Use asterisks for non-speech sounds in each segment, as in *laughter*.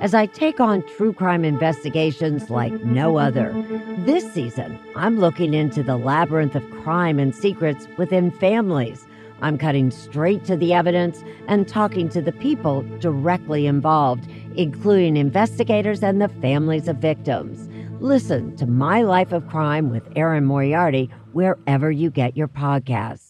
as I take on true crime investigations like no other. This season, I'm looking into the labyrinth of crime and secrets within families. I'm cutting straight to the evidence and talking to the people directly involved, including investigators and the families of victims. Listen to My Life of Crime with Aaron Moriarty wherever you get your podcasts.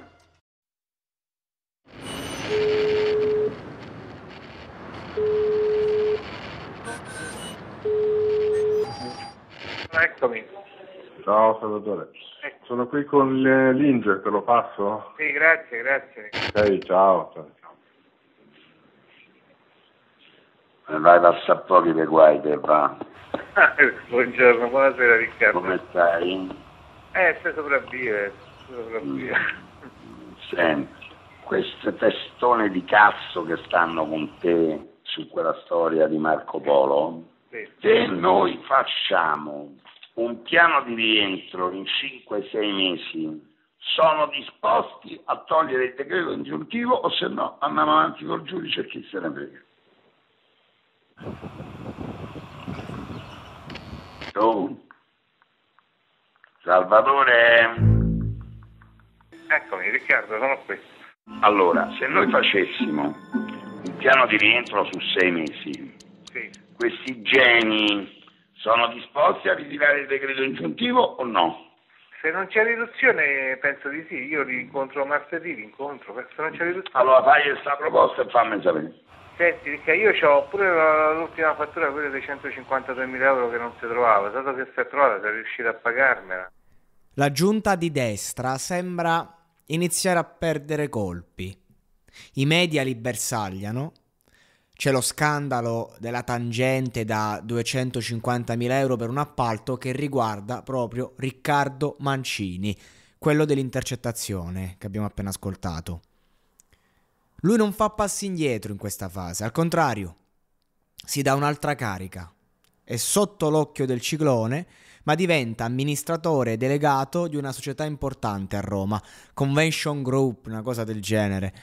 Eccomi. Ciao Salvatore. Eh. Ecco. Sono qui con l'Inge, te lo passo? Sì, grazie, grazie. Ok, ciao. ciao. Eh, vai a sapori dei guai, Debra. Buongiorno, buonasera Riccardo. Come stai? Eh, sei sopravvive, sopravvive. Mm, senti, queste testone di cazzo che stanno con te su quella storia di Marco Polo, se noi facciamo un piano di rientro in 5-6 mesi, sono disposti a togliere il decreto ingiuntivo o se no andiamo avanti col giudice e chi se ne frega. Tu? Salvatore? Eccomi Riccardo, sono qui. Allora, se noi facessimo un piano di rientro su 6 mesi, sì questi geni sono disposti a ritirare il decreto ingiuntivo o no? Se non c'è riduzione penso di sì, io li incontro martedì, li incontro, se non c'è riduzione... Allora fai questa proposta e fammi sapere. Senti, perché io ho pure l'ultima fattura, quella dei 152.000 euro che non si trovava, dato che si è trovata sei riuscita a pagarmela. La giunta di destra sembra iniziare a perdere colpi. I media li bersagliano c'è lo scandalo della tangente da 250.000 euro per un appalto che riguarda proprio Riccardo Mancini, quello dell'intercettazione che abbiamo appena ascoltato. Lui non fa passi indietro in questa fase, al contrario, si dà un'altra carica. È sotto l'occhio del ciclone, ma diventa amministratore delegato di una società importante a Roma, Convention Group, una cosa del genere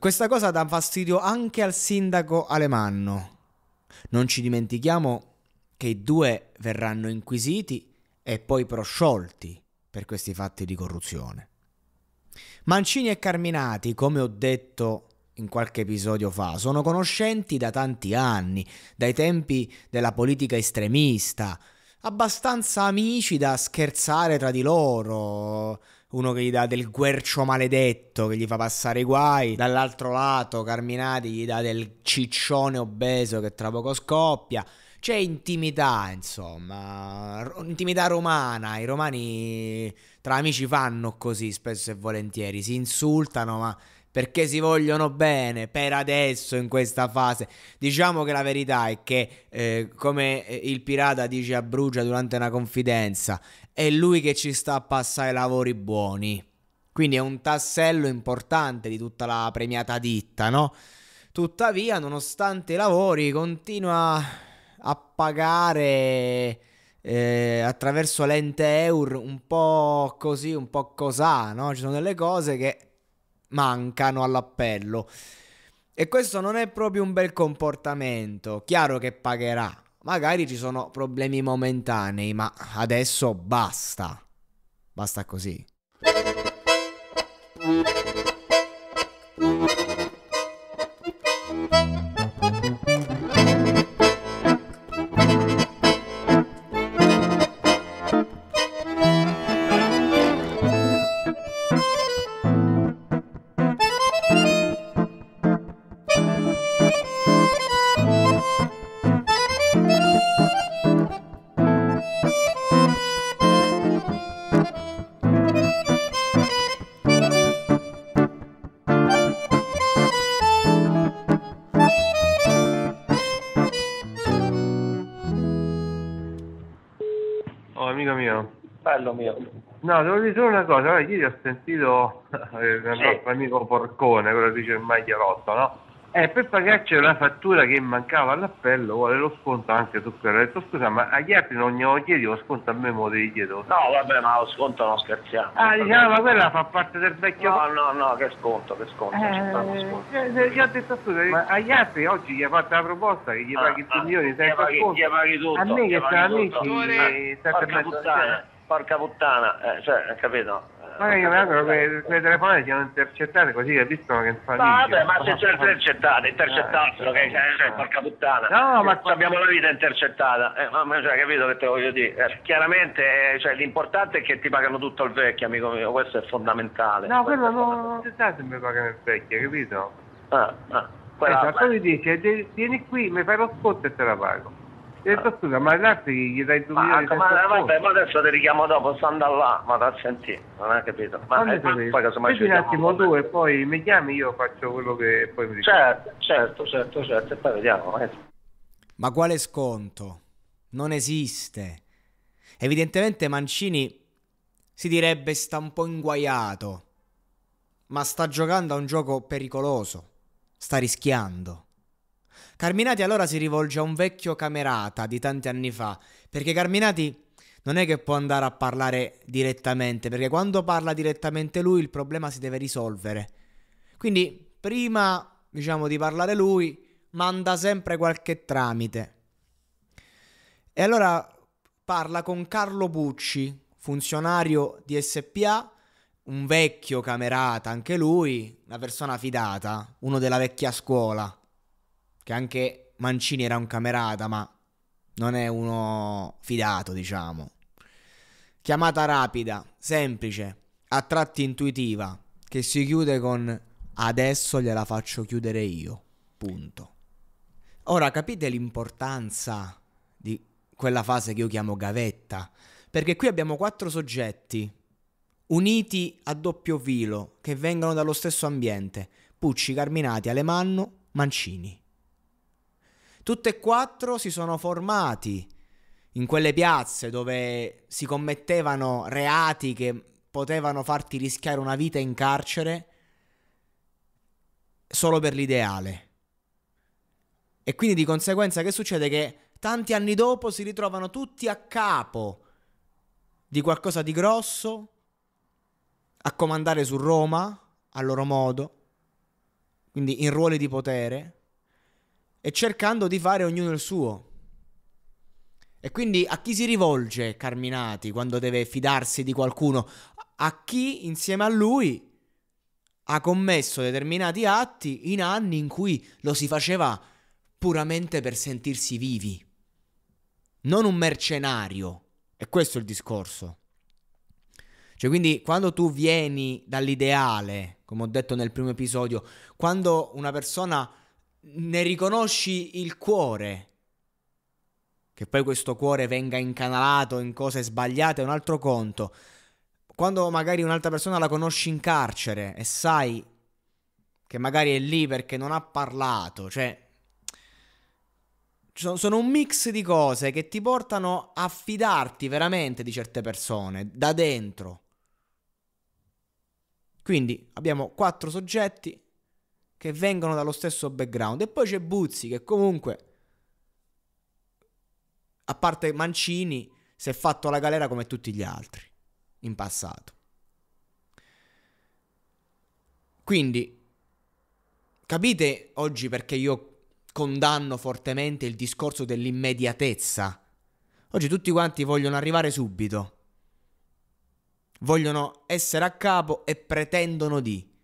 questa cosa dà fastidio anche al sindaco Alemanno. Non ci dimentichiamo che i due verranno inquisiti e poi prosciolti per questi fatti di corruzione. Mancini e Carminati, come ho detto in qualche episodio fa, sono conoscenti da tanti anni, dai tempi della politica estremista, abbastanza amici da scherzare tra di loro, uno che gli dà del guercio maledetto che gli fa passare i guai, dall'altro lato Carminati gli dà del ciccione obeso che tra poco scoppia. C'è intimità, insomma, intimità romana, i romani tra amici fanno così spesso e volentieri, si insultano ma perché si vogliono bene per adesso in questa fase. Diciamo che la verità è che, eh, come eh, il pirata dice a Brugia durante una confidenza, è lui che ci sta a passare lavori buoni. Quindi è un tassello importante di tutta la premiata ditta, no? Tuttavia, nonostante i lavori, continua a pagare eh, attraverso l'ente EUR un po' così, un po' cosà, no? Ci sono delle cose che mancano all'appello. E questo non è proprio un bel comportamento. Chiaro che pagherà, Magari ci sono problemi momentanei, ma adesso basta. Basta così. bello mio. No, devo dire solo una cosa, allora, ieri ho sentito il *laughs* eh, nostro amico Porcone, quello che dice il magliarotto, no? E eh, per pagarci una fattura che mancava all'appello vuole lo sconto anche su quello. Ho detto scusa, ma agli altri non gli ho chiedi lo sconto a me me lo devi chiedere. No, vabbè, ma lo sconto non scherziamo. Ah, diciamo, ma quella fa parte del vecchio. No, no, no, che sconto, che sconto. Eh, eh, gli ho detto scusa, ma agli altri oggi gli ha fatto la proposta che gli ah, paghi 2 ah, milioni senza sconto. Gli paghi tutto. A me che sono amici, eh, sta per Porca puttana, eh, cioè, capito? Ma io mi eh, auguro che quelle telefonate siano intercettati così capiscono che fa niente. Vabbè, ma se c'è intercettato, intercettassero, che cioè, cioè, porca puttana. No, ma cioè, abbiamo la vita intercettata. Eh, ma cioè, capito che te lo voglio dire? Eh, chiaramente, eh, cioè, l'importante è che ti pagano tutto il vecchio, amico mio, questo è fondamentale. No, quello non si sa se mi pagano il vecchio, capito? Ah, ah. Quella, esatto, poi mi dice, vieni qui, mi fai lo scotto e te la pago. E eh, tu scusa, ma l'arte gli dai 2000 ma, ma, vabbè, ma adesso ti richiamo dopo, sto andando là, ma da sentire, non hai capito. Ma non eh, poi, casomai ci un attimo tu e poi mi chiami, io faccio quello che poi mi dici. Certo, certo, certo, certo, e poi vediamo. Eh. Ma quale sconto? Non esiste. Evidentemente Mancini si direbbe sta un po' inguaiato, ma sta giocando a un gioco pericoloso, sta rischiando. Carminati allora si rivolge a un vecchio camerata di tanti anni fa, perché Carminati non è che può andare a parlare direttamente, perché quando parla direttamente lui il problema si deve risolvere. Quindi prima, diciamo, di parlare lui, manda sempre qualche tramite. E allora parla con Carlo Bucci, funzionario di SPA, un vecchio camerata, anche lui, una persona fidata, uno della vecchia scuola che anche Mancini era un camerata, ma non è uno fidato, diciamo. Chiamata rapida, semplice, a tratti intuitiva, che si chiude con adesso gliela faccio chiudere io. Punto. Ora capite l'importanza di quella fase che io chiamo gavetta, perché qui abbiamo quattro soggetti uniti a doppio filo che vengono dallo stesso ambiente, Pucci, Carminati, Alemanno, Mancini. Tutte e quattro si sono formati in quelle piazze dove si commettevano reati che potevano farti rischiare una vita in carcere solo per l'ideale. E quindi di conseguenza che succede? Che tanti anni dopo si ritrovano tutti a capo di qualcosa di grosso, a comandare su Roma, a loro modo, quindi in ruoli di potere, e cercando di fare ognuno il suo. E quindi a chi si rivolge Carminati quando deve fidarsi di qualcuno? A chi insieme a lui ha commesso determinati atti in anni in cui lo si faceva puramente per sentirsi vivi. Non un mercenario. E questo è il discorso. Cioè, quindi quando tu vieni dall'ideale, come ho detto nel primo episodio, quando una persona ne riconosci il cuore. Che poi questo cuore venga incanalato in cose sbagliate è un altro conto. Quando magari un'altra persona la conosci in carcere e sai che magari è lì perché non ha parlato, cioè sono un mix di cose che ti portano a fidarti veramente di certe persone da dentro. Quindi abbiamo quattro soggetti che vengono dallo stesso background. E poi c'è Buzzi che comunque, a parte Mancini, si è fatto la galera come tutti gli altri in passato. Quindi, capite oggi perché io condanno fortemente il discorso dell'immediatezza? Oggi tutti quanti vogliono arrivare subito. Vogliono essere a capo e pretendono di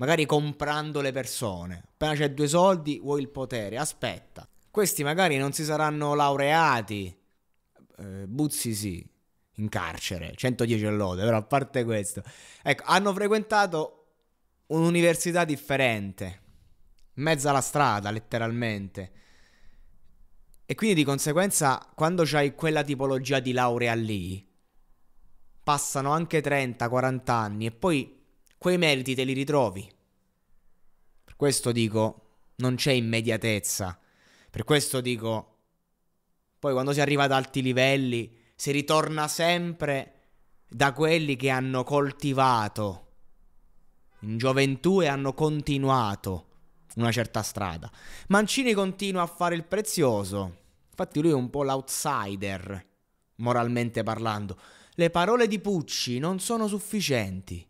magari comprando le persone. Appena c'è due soldi, vuoi il potere, aspetta. Questi magari non si saranno laureati. Eh, Buzzi sì, in carcere, 110 lode, però a parte questo. Ecco, hanno frequentato un'università differente, in mezzo alla strada, letteralmente. E quindi di conseguenza, quando c'hai quella tipologia di laurea lì, passano anche 30-40 anni e poi quei meriti te li ritrovi. Per questo dico, non c'è immediatezza. Per questo dico, poi quando si arriva ad alti livelli, si ritorna sempre da quelli che hanno coltivato in gioventù e hanno continuato una certa strada. Mancini continua a fare il prezioso. Infatti lui è un po' l'outsider, moralmente parlando. Le parole di Pucci non sono sufficienti.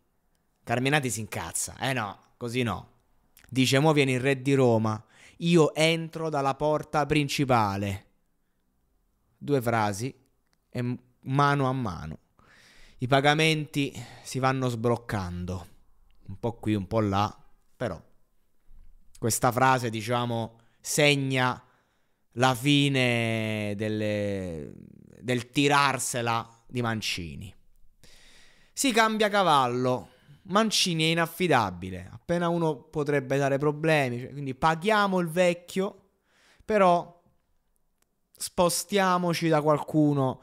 Carminati si incazza. Eh no, così no. Dice, mo viene il re di Roma. Io entro dalla porta principale. Due frasi e mano a mano. I pagamenti si vanno sbloccando. Un po' qui, un po' là, però. Questa frase, diciamo, segna la fine delle, del tirarsela di Mancini. Si cambia cavallo Mancini è inaffidabile, appena uno potrebbe dare problemi, cioè, quindi paghiamo il vecchio, però spostiamoci da qualcuno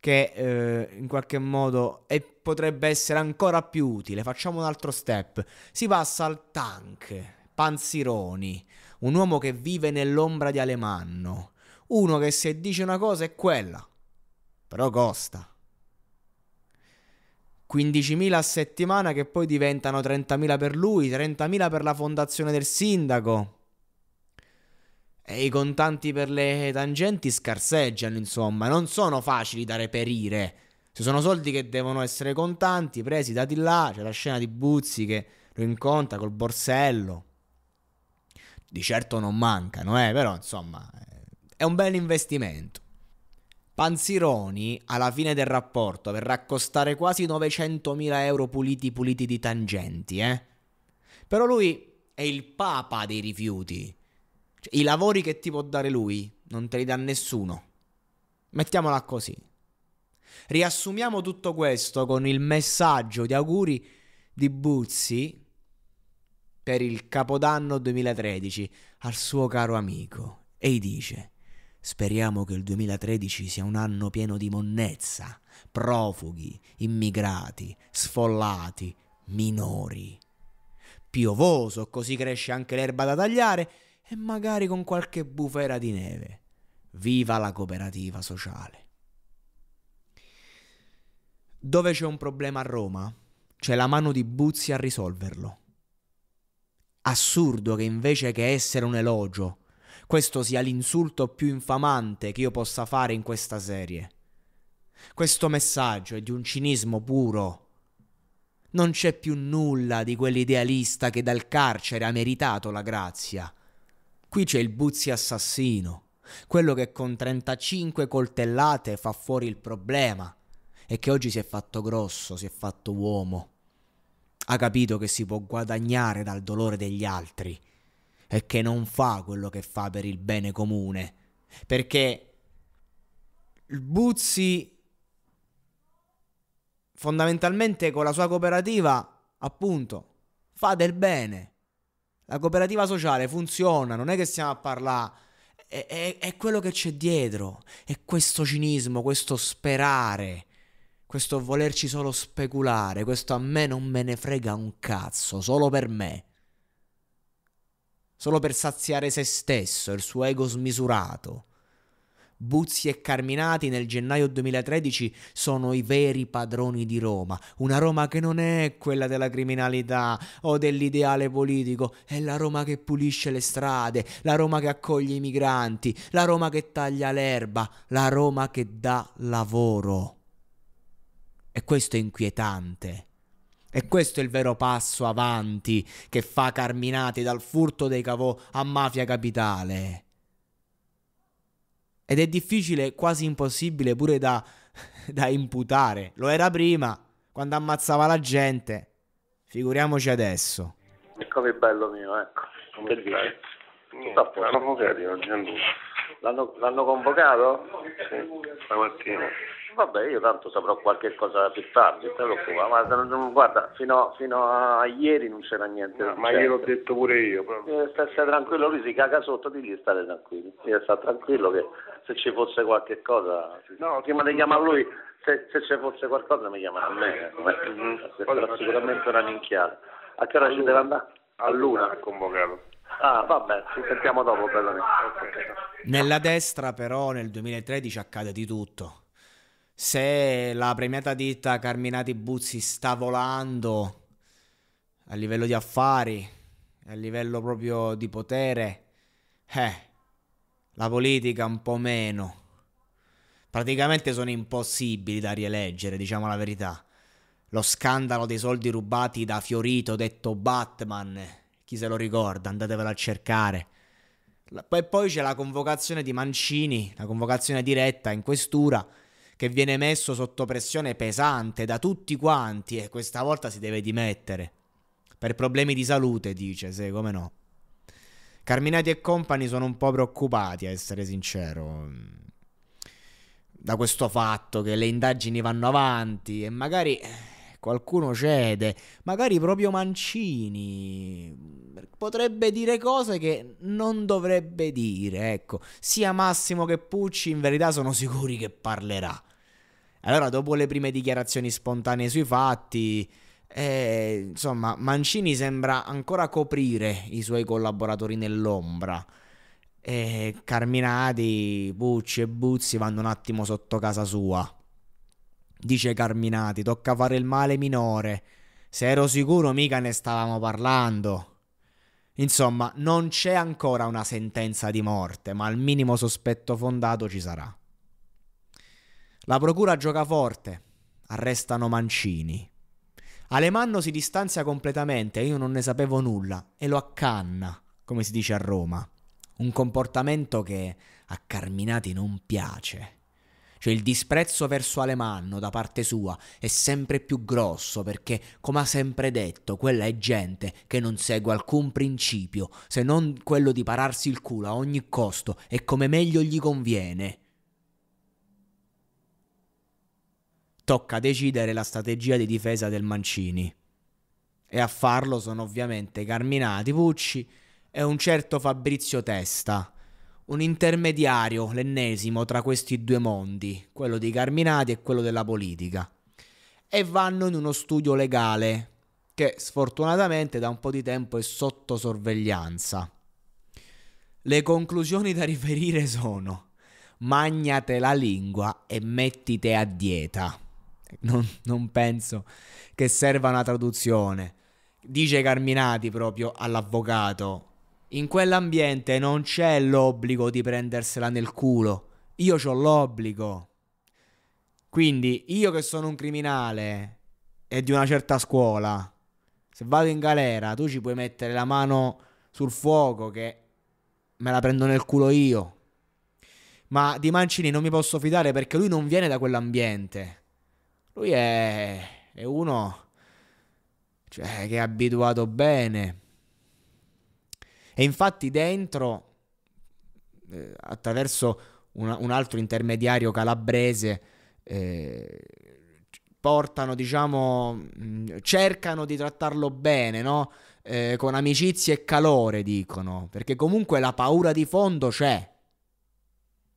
che eh, in qualche modo è, potrebbe essere ancora più utile, facciamo un altro step, si passa al tank, Panzironi, un uomo che vive nell'ombra di Alemanno, uno che se dice una cosa è quella, però costa. 15.000 a settimana che poi diventano 30.000 per lui, 30.000 per la fondazione del sindaco. E i contanti per le tangenti scarseggiano, insomma, non sono facili da reperire. Ci sono soldi che devono essere contanti, presi dati là, c'è la scena di Buzzi che lo incontra col borsello. Di certo non mancano, eh, però insomma, eh, è un bel investimento. Panzironi, alla fine del rapporto, verrà a costare quasi 900.000 euro puliti puliti di tangenti, eh? Però lui è il papa dei rifiuti. Cioè, I lavori che ti può dare lui non te li dà nessuno. Mettiamola così. Riassumiamo tutto questo con il messaggio di auguri di Buzzi per il Capodanno 2013 al suo caro amico e gli dice Speriamo che il 2013 sia un anno pieno di monnezza, profughi, immigrati, sfollati, minori. Piovoso, così cresce anche l'erba da tagliare e magari con qualche bufera di neve. Viva la cooperativa sociale. Dove c'è un problema a Roma, c'è la mano di Buzzi a risolverlo. Assurdo che invece che essere un elogio, questo sia l'insulto più infamante che io possa fare in questa serie. Questo messaggio è di un cinismo puro. Non c'è più nulla di quell'idealista che dal carcere ha meritato la grazia. Qui c'è il Buzzi assassino, quello che con 35 coltellate fa fuori il problema e che oggi si è fatto grosso, si è fatto uomo. Ha capito che si può guadagnare dal dolore degli altri e che non fa quello che fa per il bene comune. Perché il Buzzi fondamentalmente con la sua cooperativa, appunto, fa del bene. La cooperativa sociale funziona, non è che stiamo a parlare è, è, è, quello che c'è dietro, è questo cinismo, questo sperare, questo volerci solo speculare, questo a me non me ne frega un cazzo, solo per me solo per saziare se stesso il suo ego smisurato. Buzzi e Carminati nel gennaio 2013 sono i veri padroni di Roma, una Roma che non è quella della criminalità o dell'ideale politico, è la Roma che pulisce le strade, la Roma che accoglie i migranti, la Roma che taglia l'erba, la Roma che dà lavoro. E questo è inquietante. E questo è il vero passo avanti che fa Carminati dal furto dei cavò a mafia capitale. Ed è difficile, quasi impossibile pure da, *laughs* da imputare. Lo era prima, quando ammazzava la gente. Figuriamoci adesso. Ecco che bello mio, ecco. Come che stai? l'hanno convocato Gianluca. L'hanno, l'hanno convocato? Sì, stamattina vabbè io tanto saprò qualche cosa più tardi, ma guarda, fino, fino, a ieri non c'era niente. No, ma gliel'ho certo. detto pure io. Però. Eh, stai, stai tranquillo, lui si caga sotto, di digli stare tranquillo, io sta tranquillo che se ci fosse qualche cosa, no, prima di chiamare lui, se, se ci fosse qualcosa mi chiamerà a me, eh, mm-hmm. sarà sicuramente una minchiata. A che ora ci deve andare? A luna convocato. Ah, vabbè, ci sentiamo dopo, Okay. Nella destra, però, nel 2013 accade di tutto se la premiata ditta Carminati Buzzi sta volando a livello di affari, a livello proprio di potere, eh, la politica un po' meno. Praticamente sono impossibili da rieleggere, diciamo la verità. Lo scandalo dei soldi rubati da Fiorito, detto Batman, chi se lo ricorda, andatevelo a cercare. E poi c'è la convocazione di Mancini, la convocazione diretta in questura che viene messo sotto pressione pesante da tutti quanti e questa volta si deve dimettere. Per problemi di salute, dice, se come no. Carminati e compagni sono un po' preoccupati, a essere sincero, da questo fatto che le indagini vanno avanti e magari eh, qualcuno cede, magari proprio Mancini potrebbe dire cose che non dovrebbe dire, ecco, sia Massimo che Pucci in verità sono sicuri che parlerà. Allora, dopo le prime dichiarazioni spontanee sui fatti, eh, insomma, Mancini sembra ancora coprire i suoi collaboratori nell'ombra. E Carminati, Pucci e Buzzi vanno un attimo sotto casa sua. Dice Carminati, tocca fare il male minore. Se ero sicuro mica ne stavamo parlando. Insomma, non c'è ancora una sentenza di morte, ma al minimo sospetto fondato ci sarà. La procura gioca forte, arrestano Mancini. Alemanno si distanzia completamente, io non ne sapevo nulla, e lo accanna, come si dice a Roma. Un comportamento che a Carminati non piace. Cioè il disprezzo verso Alemanno da parte sua è sempre più grosso perché, come ha sempre detto, quella è gente che non segue alcun principio se non quello di pararsi il culo a ogni costo e come meglio gli conviene. tocca decidere la strategia di difesa del Mancini. E a farlo sono ovviamente Carminati, Pucci e un certo Fabrizio Testa, un intermediario, l'ennesimo, tra questi due mondi, quello di Carminati e quello della politica. E vanno in uno studio legale, che sfortunatamente da un po' di tempo è sotto sorveglianza. Le conclusioni da riferire sono: magnate la lingua e mettite a dieta non, non penso che serva una traduzione. Dice Carminati proprio all'avvocato, in quell'ambiente non c'è l'obbligo di prendersela nel culo, io ho l'obbligo. Quindi io che sono un criminale e di una certa scuola, se vado in galera tu ci puoi mettere la mano sul fuoco che me la prendo nel culo io. Ma di Mancini non mi posso fidare perché lui non viene da quell'ambiente. Lui è, è uno cioè, che è abituato bene. E infatti dentro, eh, attraverso un, un, altro intermediario calabrese, eh, portano, diciamo, cercano di trattarlo bene, no? Eh, con amicizia e calore, dicono, perché comunque la paura di fondo c'è.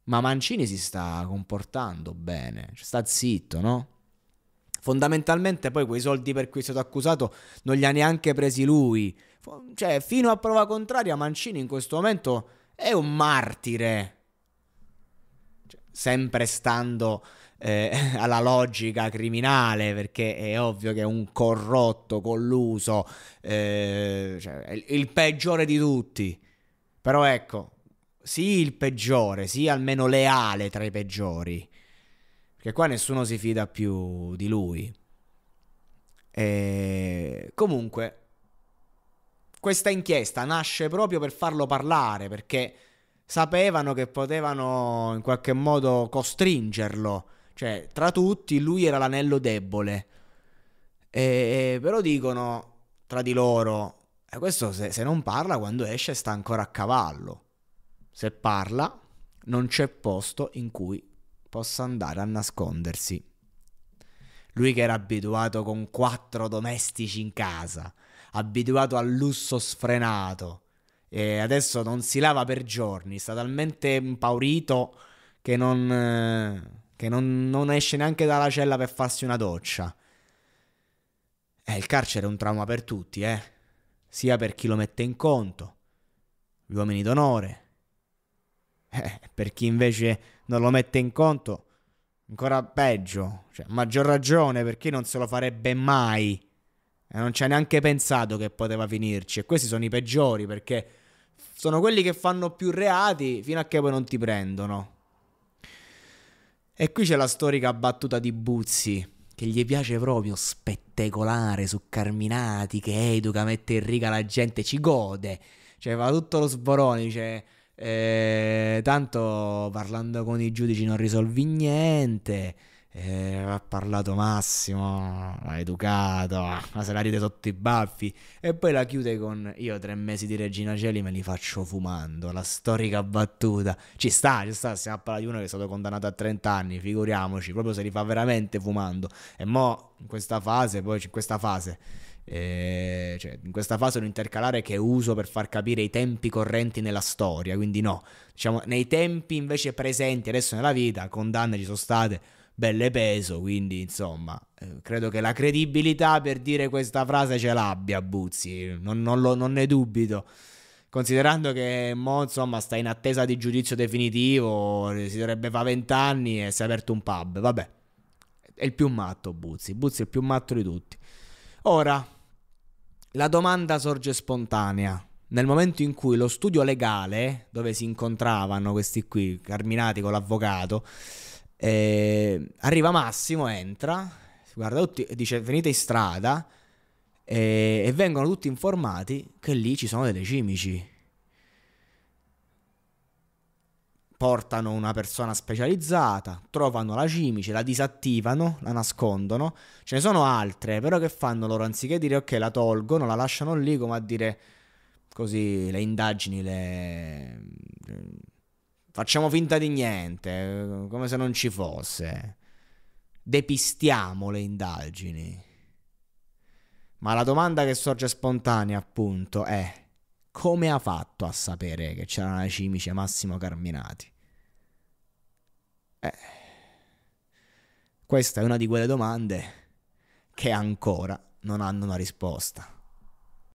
Ma Mancini si sta comportando bene, cioè, sta zitto, no? Fondamentalmente poi quei soldi per cui è stato accusato non li ha neanche presi lui. Cioè, fino a prova contraria, Mancini in questo momento è un martire. Cioè, sempre stando eh, *laughs* alla logica criminale, perché è ovvio che è un corrotto, colluso, eh, cioè, il, il peggiore di tutti. Però ecco, sì il peggiore, sì almeno leale tra i peggiori. Perché qua nessuno si fida più di lui. E comunque, questa inchiesta nasce proprio per farlo parlare, perché sapevano che potevano in qualche modo costringerlo. Cioè, tra tutti, lui era l'anello debole. E, però dicono tra di loro, e eh, questo se, se, non parla quando esce sta ancora a cavallo. Se parla non c'è posto in cui possa andare a nascondersi. Lui che era abituato con quattro domestici in casa, abituato al lusso sfrenato, e adesso non si lava per giorni, sta talmente impaurito che non, eh, che non, non esce neanche dalla cella per farsi una doccia. Eh, il carcere è un trauma per tutti, eh? Sia per chi lo mette in conto, gli uomini d'onore, eh, per chi invece non lo mette in conto, ancora peggio, cioè, maggior ragione per chi non se lo farebbe mai e non ci ha neanche pensato che poteva finirci e questi sono i peggiori perché sono quelli che fanno più reati fino a che poi non ti prendono. E qui c'è la storica battuta di Buzzi che gli piace proprio spettacolare su Carminati che educa, mette in riga la gente, ci gode. Cioè, va tutto lo sborone, dice eh, tanto parlando con i giudici non risolvi niente. Eh, ha parlato Massimo, ha educato, *laughs* ma se la ride sotto i baffi. E poi la chiude con io tre mesi di Regina Celi me li faccio fumando, la storica battuta. Ci sta, ci sta, stiamo a parlare di uno che è stato condannato a 30 anni, figuriamoci, proprio se li fa veramente fumando. E mo in questa fase, poi in questa fase eh, cioè, in questa fase un intercalare che uso per far capire i tempi correnti nella storia, quindi no, diciamo nei tempi invece presenti adesso nella vita, condanne ci sono state belle peso, quindi insomma, eh, credo che la credibilità per dire questa frase ce l'abbia Buzzi, non, non, lo, non ne dubito. Considerando che mo, insomma, sta in attesa di giudizio definitivo, eh, si dovrebbe fa vent'anni e si è aperto un pub. Vabbè, è il più matto Buzzi. Buzzi è il più matto di tutti. Ora, la domanda sorge spontanea. Nel momento in cui lo studio legale, dove si incontravano questi qui, Carminati con l'avvocato, eh, arriva Massimo, entra, guarda tutti, dice venite in strada eh, e vengono tutti informati che lì ci sono delle cimici. portano una persona specializzata, trovano la cimice, la disattivano, la nascondono. Ce ne sono altre, però che fanno loro anziché dire ok, la tolgono, la lasciano lì, come a dire così le indagini le facciamo finta di niente, come se non ci fosse. Depistiamo le indagini. Ma la domanda che sorge spontanea, appunto, è come ha fatto a sapere che c'era la cimice Massimo Carminati? Eh, questa è una di quelle domande che ancora non hanno una risposta.